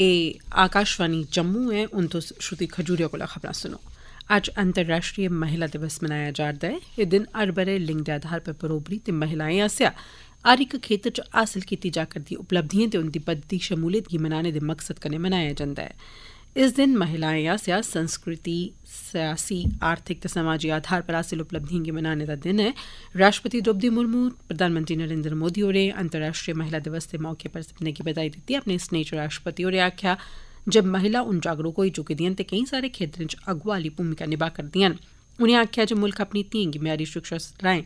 आकाशवाणी जम्मू ऐं उन तुस श्रुति खजूरिया कोला खबरां सुनो अज्ज अंतर्राश्ट्रीय महिला दिवस मनाया जा रहा है यह दिन हर ब'रे लिंग दे आधार पर बरोबरी ते महिलाएं आसेआ हर एक खेतर हासिल की कीती जा करदी उपलब्धिएं ते उंदी बधदी शमूलियत गी मनाने के मकसद कन्नै मनाया जंदा ऐ इस दिन महिलाएं या संस्कृति सियासी आर्थिक ते समाजी आधार पर हासिल उपलब्धियों की मनाने का दिन है राष्ट्रपति द्रौपदी मुर्मू प्रधानमंत्री नरेंद्र मोदी और अंतर्राष्ट्रीय महिला दिवस के मौके पर सबने की बधाई दी अपने स्नेह च राष्ट्रपति और आख्या जब महिला उन जागरूक हो चुकी दियां न सारे खेत्तरें च अगुवा भूमिका निभा करदियां उनें आखेआ जे मुल्ख अपनी धीएं गी म्यारी शिक्षा राएं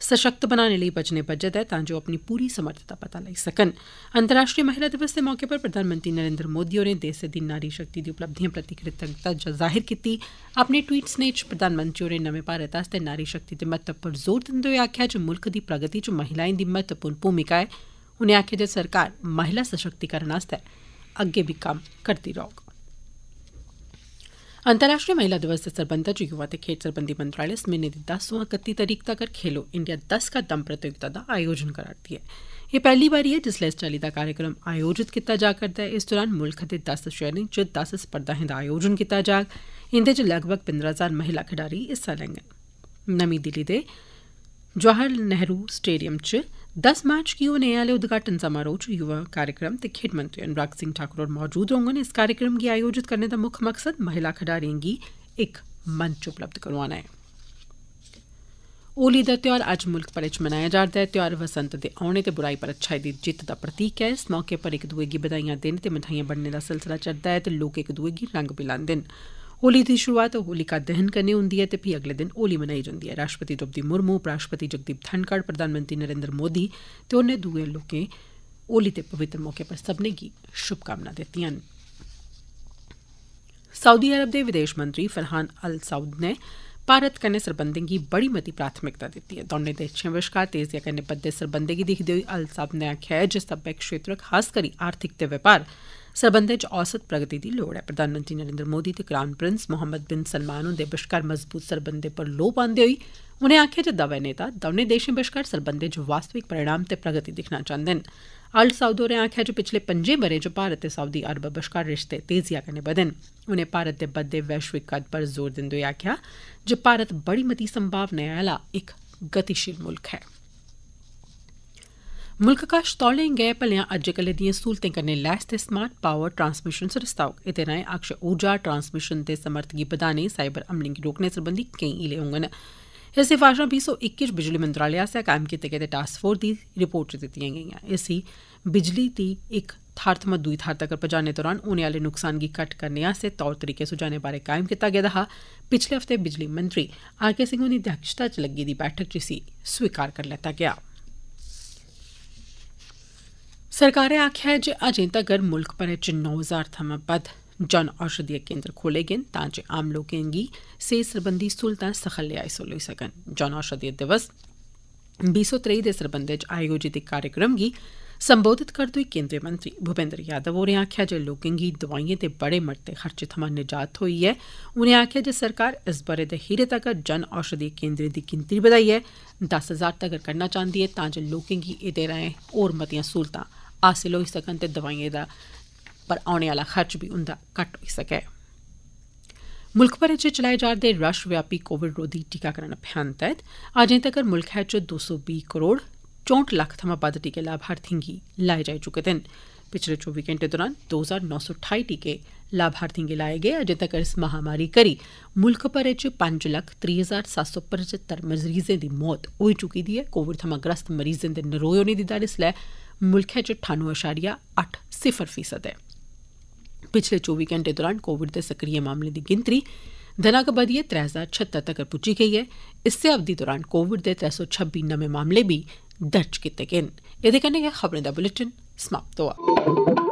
सशक्त बनाने लेई बचने बज्झे ऐ तां जे अपनी पूरी समर्थ दा पता लाई सकन अंतर्राष्ट्रीय महिला दिवस दे मौके पर प्रधानमंत्री नरेन्द्र मोदी होरें देश दी नारी शक्ति दी उपलब्धिएं प्रति कृतज्ञता जाहिर कीती अपने ट्वीट स्नेह च प्रधानमंत्री होरें नमें भारत आस्तै नारी शक्ति दे महत्व पर जोर दिंदे होई आखेआ जे मुल्ख दी प्रगति च महिलाएं दी महत्वपूर्ण भूमिका ऐ उनें आखेआ जे सरकार महिला सशक्तिकरण आस्तै अग्गे बी कम्म करदी रौह्ग अंतर्राष्ट्रीय महिला दिवस दे सरबंधै च युवा ते खेड्ढ सरबंधी मंत्रालय इस म्हीने दी दस थमां कत्ती तरीक तगर खेलो इंडिया दस का दम प्रतियोगिता दा आयोजन करा'रदी ऐ एह् पहली बारी ऐ जिसलै इस चाल्ली दा कार्यक्रम आयोजित कीता जा करदा ऐ इस दौरान मुल्ख दे दस शैहरें च दस स्पर्धाएं दा आयोजन कीता जाग इंदे च लगभग पंद्रह हजार महिला खडारी हिस्सा लैंगन नमीं दिल्ली दे जवाहर नेहरू स्टेडियम च 10 मार्च गी होने आह्ले उद्घाटन समारोह च युवा कार्यक्रम ते खेड मंत्री अनुराग सिंह ठाकुर होर मौजूद होङन इस कार्यक्रम गी आयोजित करने दा मुख मकसद महिला खडारियें गी इक मंच उपलब्ध करोआना ऐ होली दा त्यौहार अज्ज मुल्ख भरै च मनाया जा'रदा ऐ त्यौहार वसंत दे औने ते बुराई पर अच्छाई दी जित्त दा प्रतीक ऐ इस मौके पर इक दुए गी बधाइयां देने ते मठाइयां बंडने दा सिलसिला चलता ऐ ते लोक इक दुए गी रंग बी लांदे न होली दी शुरुआत होलिका दहन कन्नै होंदी ऐ ते फ्ही अगले दिन होली मनाई जंदी ऐ राष्ट्रपति द्रौपदी मुर्मू उपराष्ट्रपति जगदीप धनखड़ प्रधानमंत्री नरेन्द्र मोदी ते होरने दुए लोकें होली दे पवित्र मौके पर सबने गी शुभकामनां दित्तियां न सऊदी अरब दे विदेश मंत्री फरहान अल साउद ने भारत कन्नै सरबंधें गी बड़ी मती प्राथमिकता दित्ती ऐ दौनें देशें बश्कार तेजिया कन्नै बददे सरबंधें गी दिक्खदे होई अल साउद ने आखेआ ऐ जे सब्बै क्षेत्र खास करी आर्थिक ते व्यापार सरबंधै च औसत प्रगति दी लोड़ ऐ प्रधानमंत्री नरेन्द्र मोदी ते crown prince Mohammed bin Salman हुन्दे बश्कार मजबूत सरबंधै पर लोऽ पान्दे होई उनें आक्खेआ जे दवै नेता दौनें देशें बश्कार सरबंधै च वास्तविक परिणाम ते प्रगति दिक्खना चाहन्दे न अल साउद होरें आक्खेआ जे पिच्छले पंजे ब'रें च भारत ते सऊदी अरब बश्कार रिश्ते तेजिया कन्नै बदे न उनें भारत दे बददे वैश्विक कद पर जोर दिन्दे होई आक्खेआ जे भारत बड़ी मती संभावनाएं आला इक गतिशील मुल्ख ऐ मुल्क कश तौले गै भलेआं अज्जकलै दियें स्हूलतें कन्नै लैस ते स्मार्ट पावर ट्रांसमिशन सरिस्ता होग एह्दे राएं अक्ष ऊर्जा ट्रांसमिशन ते समर्थ गी बधाने सैबर हमलें गी रोकने सरबंधी केईं हीले होङन इस सफारशां बीह् सौ इक्की च बिजली मंत्रालय आसेआ कायम कीते गेदे टास्क फोर्स दी रिपोर्ट च गई गेईआं इसी बिजली दी इक थाह्र थमां दुई थाह्र तक्कर पजाने दौरान होने आह्ले नुकसान गी घट्ट करने आस्तै तौर तरीके सुझाने बारै कायम कीता गेदा हा पिछले हफ्ते बिजली मंत्री आर के सिंह हुंदी अध्यक्षता च लग्गी दी बैठक च इसी स्वीकार करी लैता गेआ सरकारै आखेआ ऐ जे अजें तगर मुल्ख भरै च नौ हजार थमां बद्ध जन औषधीय केन्द्र खोले गे न तां जे आम लोकें गी सेहत सरबंधी स्हूलतां सखल्ले आई होई सकन जन औषधीय दिवस बीह् सौ त्रेई दे सरबंधै च आयोजित इक कार्यक्रम गी संबोधित करदे होई केन्द्रीय मंत्री भूपेन्द्र यादव होरें आखेआ जे लोकें गी दोआइयें दे बड़े मते खर्चे थमां निजात थ्होई ऐ उनें आखेआ जे सरकार इस ब'रे दे हीरे तगर जन औषधि केन्द्रें दी गिनतरी बधाइयै दस हजार तगर करना चांहदी ऐ तां जे लोकें गी एह्दे राएं होर मतियां स्हूलतां हासिल होई सकन ते दवाइयें दा पर औने आला खर्च भी उंदा घट्ट होई सकै मुल्ख भरै च चलाए जा'रदे राष्ट्रव्यापी कोविड रोधी टीकाकरण अभियान तैह्त अजें तगर मुल्खै च दो सौ बीह् करोड़ चौंठ लक्ख थमां बद्द टीके लाभार्थियें गी लाए जाई चुके दे न पिछले चौबी घंटे दौरान दो हजार नौ सौ ठाई टीके लाभार्थियों गी लाए गे अजें तगर इस महामारी करी मुल्ख भरै च पंज लक्ख त्री हजार सत्त सौ पचहत्तर मरीजें दी मौत होई चुकी दी ऐ कोविड थमां ग्रस्त मरीजें दे नरोए होने दी दर इसलै मुल्खै च ठानुए अशारिया अट्ठ सिफर फीसद ऐ पिछले चौबी घंटे दौरान कोविड दे सक्रिय मामले दी गिनतरी दना गै बधियै त्रै हजार छहत्तर तक्कर पुज्जी गेई ऐ इस्सै अवधि दौरान कोविड दे त्रै सौ छब्बी नमें मामले बी दर्ज कीते गे न एह्दे कन्नै गै खबरें दा बुलेटिन समाप्त होआ